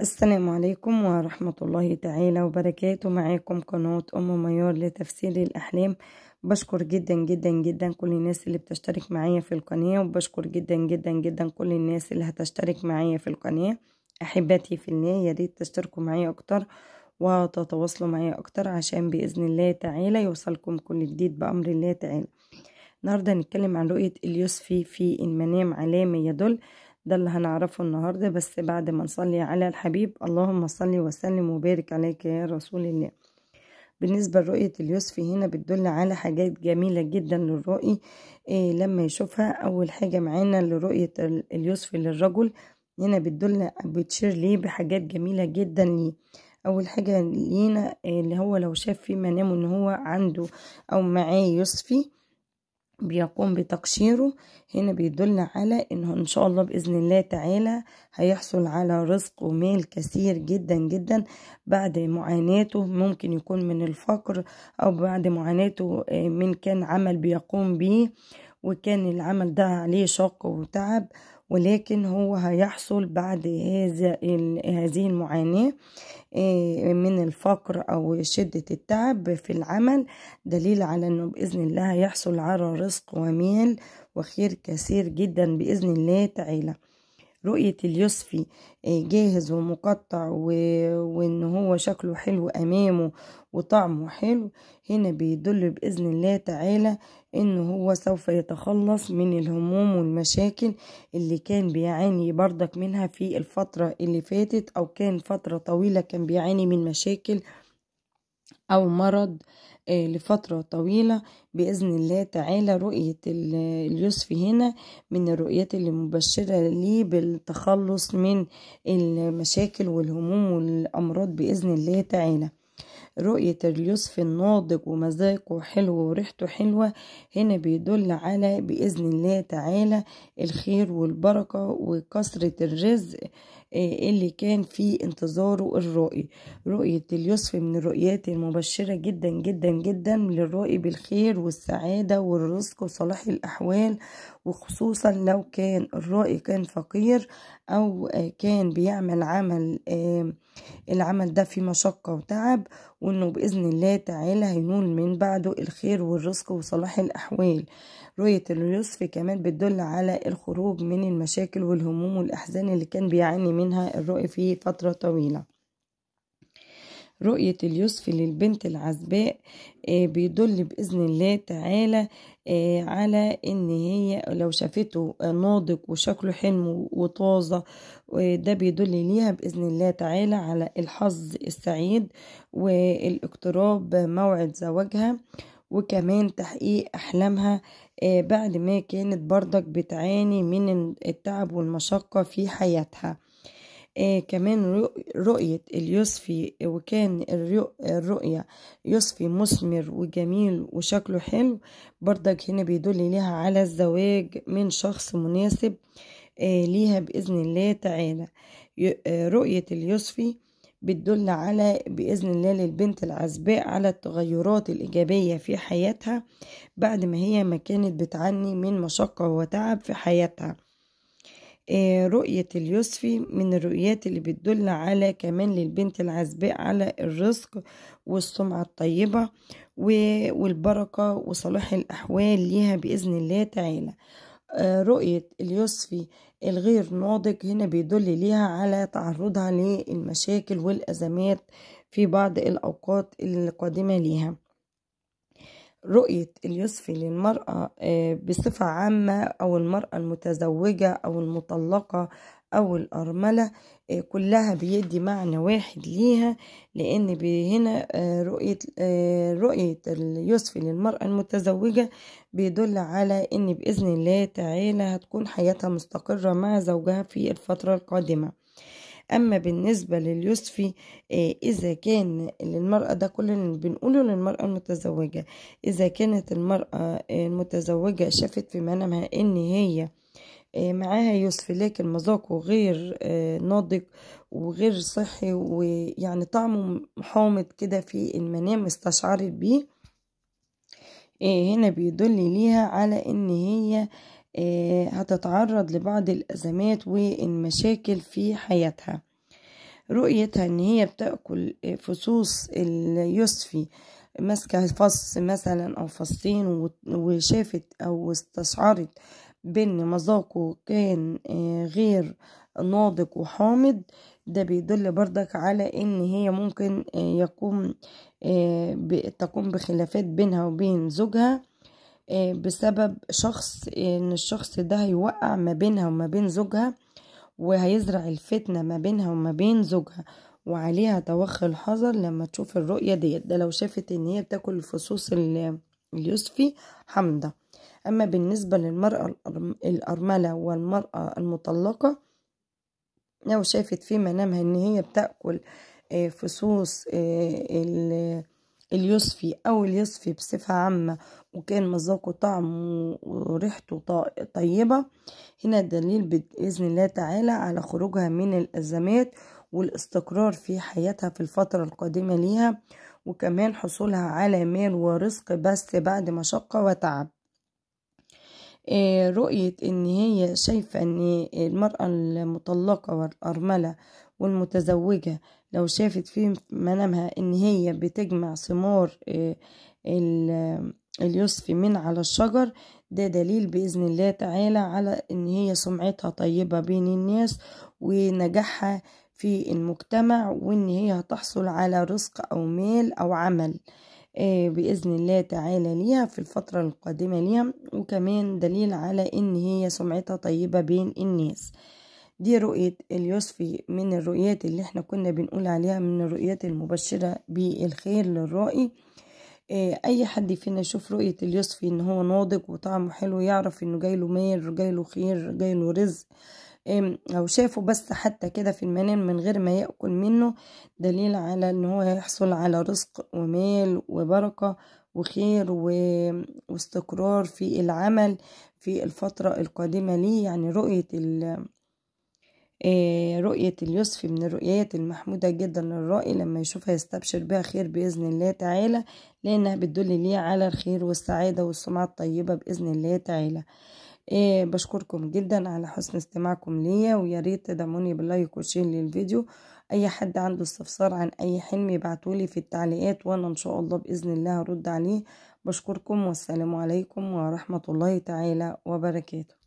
السلام عليكم ورحمة الله تعالى وبركاته معاكم قناة أم ميار لتفسير الأحلام بشكر جدا جدا جدا كل الناس اللي بتشترك معايا في القناة وبشكر جدا جدا جدا كل الناس اللي هتشترك معايا في القناة أحبتي في الله ياريت تشتركوا معايا أكتر وتتواصلوا معايا أكتر عشان بإذن الله تعالى يوصلكم كل جديد بأمر الله تعالى النهاردة هنتكلم عن رؤية اليوسفي في المنام علامة يدل ده اللي هنعرفه النهاردة بس بعد ما نصلي على الحبيب اللهم صل وسلم وبارك عليك يا رسول الله بالنسبة لرؤية اليوسف هنا بتدل على حاجات جميلة جدا للرؤي إيه لما يشوفها أول حاجة معانا لرؤية اليوسف للرجل هنا بتدل بتشير ليه بحاجات جميلة جدا ليه أول حاجة لينا إيه، اللي هو لو شاف في منامه إن هو عنده أو معاه يوسفي بيقوم بتقشيره هنا بيدلنا على انه ان شاء الله باذن الله تعالى هيحصل على رزق ومال كثير جدا جدا بعد معاناته ممكن يكون من الفقر او بعد معاناته آه، من كان عمل بيقوم بيه وكان العمل ده عليه شق وتعب ولكن هو هيحصل بعد هذا هذه المعاناة آه، من الفقر أو شدة التعب في العمل دليل على أنه بإذن الله هيحصل على رزق وميل وخير كثير جدا بإذن الله تعالى رؤية اليوسفي آه، جاهز ومقطع وان هو شكله حلو امامه وطعمه حلو هنا بيدل باذن الله تعالى ان هو سوف يتخلص من الهموم والمشاكل اللي كان بيعاني بردك منها في الفترة اللي فاتت او كان فترة طويلة كان بيعاني من مشاكل او مرض آه، لفترة طويلة بإذن الله تعالى رؤية اليوسف هنا من الرؤيات المبشرة لي بالتخلص من المشاكل والهموم والأمراض بإذن الله تعالى رؤية اليوسف الناضج ومزاجه حلو وريحته حلوة هنا بيدل على بإذن الله تعالى الخير والبركة وكسرة الرزق إيه، اللي كان في انتظاره الرائي رؤية اليوسف من الرؤيات المبشرة جدا جدا جدا للرائي بالخير والسعادة والرزق وصلاح الأحوال وخصوصا لو كان الرائي كان فقير أو كان بيعمل عمل العمل ده في مشقة وتعب وإنه بإذن الله تعالى هينول من بعده الخير والرزق وصلاح الأحوال رؤية اليوسف كمان بتدل على الخروج من المشاكل والهموم والأحزان اللي كان بيعاني منها الرؤي في فترة طويلة رؤية اليوسف للبنت العزباء آه، بيدل بإذن الله تعالى آه، على إن هي لو شافته آه، ناضج وشكله حلم وطازة ده بيدل ليها بإذن الله تعالى على الحظ السعيد والاقتراب موعد زواجها وكمان تحقيق أحلامها بعد ما كانت بردك بتعاني من التعب والمشقة في حياتها إيه، كمان رؤية اليوسفي وكان الرؤية يوسفي مثمر وجميل وشكله حلو برضك هنا بيدل ليها على الزواج من شخص مناسب إيه، ليها بإذن الله تعالى آه، رؤية اليوسفي بتدل على بإذن الله للبنت العزباء على التغيرات الإيجابية في حياتها بعد ما هي ما كانت بتعاني من مشقة وتعب في حياتها آه، رؤية اليوسفي من الرؤيات اللي بتدل على كمان للبنت العزباء على الرزق والسمعة الطيبة والبركة وصلاح الأحوال ليها بإذن الله تعالى آه، رؤية اليوسفي الغير ناضج هنا بيدل ليها على تعرضها للمشاكل والأزمات في بعض الأوقات القادمة ليها رؤية اليوسف للمرأة آه، بصفة عامة أو المرأة المتزوجة أو المطلقة أو الأرملة آه، كلها بيدي معنى واحد ليها لأن هنا آه، رؤية رؤية اليوسف للمرأة المتزوجة بيدل على إن بإذن الله تعالى هتكون حياتها مستقرة مع زوجها في الفترة القادمة أما بالنسبة لليوسفي آه، إذا كان للمرأة ده كل اللي بنقوله للمرأة المتزوجة إذا كانت المرأة آه، المتزوجة شافت في منامها إن هي آه، معاها يوسف لكن مذاقه غير ناضج وغير صحي ويعني طعمه حامض كده في المنام استشعرت بيه هنا بيدل ليها على ان هي آه، هتتعرض لبعض الأزمات والمشاكل في حياتها رؤيتها إن هي بتأكل فصوص اليوسفي ماسكة فص مثلا أو فصين وشافت أو استشعرت بأن مذاقه كان آه، غير ناضج وحامض ده بيدل بردك على ان هي ممكن آه، يقوم تقوم بخلافات بينها وبين زوجها آه، بسبب شخص ان الشخص ده هيوقع ما بينها وما بين زوجها وهيزرع الفتنة ما بينها وما بين زوجها وعليها توخي الحذر لما تشوف الرؤية ديت ده لو شافت ان هي بتاكل فصوص اليوسفي حمضة اما بالنسبة للمرأة الارملة والمرأة المطلقة لو شافت في منامها ان هي بتاكل آه، فصوص آه، اليوسفي او اليوسفي بصفة عامة وكان مذاقه طعم وريحته طيبة هنا دليل بإذن الله تعالى على خروجها من الأزمات والاستقرار في حياتها في الفترة القادمة ليها وكمان حصولها على مال ورزق بس بعد مشقة وتعب آه، رؤية ان هي شايفة ان المرأة المطلقة والأرملة والمتزوجة لو شافت في منامها ان هي بتجمع ثمار آه، اليوسف من على الشجر ده دليل بإذن الله تعالى على إن هي سمعتها طيبة بين الناس ونجاحها في المجتمع وإن هي هتحصل على رزق أو مال أو عمل آه، بإذن الله تعالى ليها في الفترة القادمة ليها وكمان دليل على إن هي سمعتها طيبة بين الناس دي رؤية اليوسفي من الرؤيات اللي احنا كنا بنقول عليها من الرؤيات المبشرة بالخير للرائي آه، اي حد فينا يشوف رؤية اليوسفي ان هو ناضج وطعمه حلو يعرف انه جايله مال له خير له رزق او شافه بس حتى كده في المنام من غير ما ياكل منه دليل على ان هو هيحصل على رزق ومال وبركه وخير واستقرار في العمل في الفتره القادمه ليه يعني رؤيه آه، رؤية اليوسف من الرؤيات المحمودة جدا للرأي لما يشوفها يستبشر بها خير بإذن الله تعالى لأنها بتدل ليه على الخير والسعادة والسمعة الطيبة بإذن الله تعالى آه، بشكركم جدا على حسن استماعكم ليا وياريت تدعموني باللايك وشير للفيديو اي حد عنده استفسار عن اي حلم يبعتولي في التعليقات وانا ان شاء الله باذن الله هرد عليه بشكركم والسلام عليكم ورحمه الله تعالى وبركاته